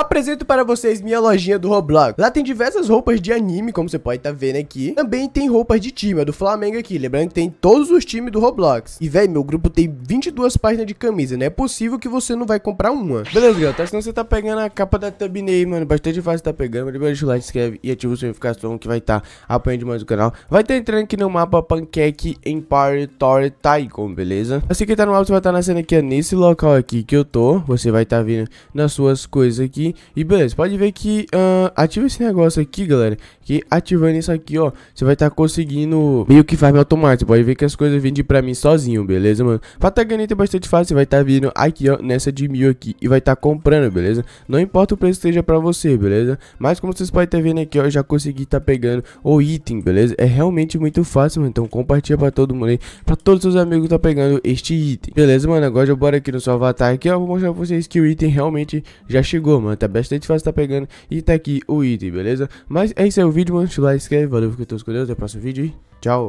Apresento para vocês minha lojinha do Roblox. Lá tem diversas roupas de anime, como você pode estar tá vendo aqui. Também tem roupas de time, é do Flamengo aqui. Lembrando que tem todos os times do Roblox. E, velho, meu grupo tem 22 páginas de camisa. Não é possível que você não vai comprar uma. Beleza, galera. Tá, senão você tá pegando a capa da thumbnail, mano. Bastante fácil tá pegando. Mas deixa o like, se inscreve e ativa o notificação que vai estar tá apanhando mais o canal. Vai estar tá entrando aqui no mapa Pancake Empire Tower Tycoon, beleza? Assim que tá no mapa, você vai estar tá nascendo aqui nesse local aqui que eu tô. Você vai estar tá vindo nas suas coisas aqui. E beleza, pode ver que uh, ativa esse negócio aqui, galera. Que ativando isso aqui, ó, você vai estar tá conseguindo meio que farm automático. Pode ver que as coisas vêm de pra mim sozinho, beleza, mano? Pra tá ganhando é bastante fácil, você vai estar tá vindo aqui, ó, nessa de mil aqui. E vai estar tá comprando, beleza? Não importa o preço que esteja pra você, beleza? Mas como vocês podem estar tá vendo aqui, ó, eu já consegui estar tá pegando o item, beleza? É realmente muito fácil, mano. Então compartilha pra todo mundo aí, pra todos os seus amigos que tá pegando este item. Beleza, mano? Agora eu bora aqui no seu avatar aqui, ó. Vou mostrar pra vocês que o item realmente já chegou, mano tá bastante fácil, tá pegando. E tá aqui o item, beleza? Mas é isso aí o vídeo, mano. Deixa o like, se inscreve. Valeu, fica todos com Deus. Até o próximo vídeo e tchau.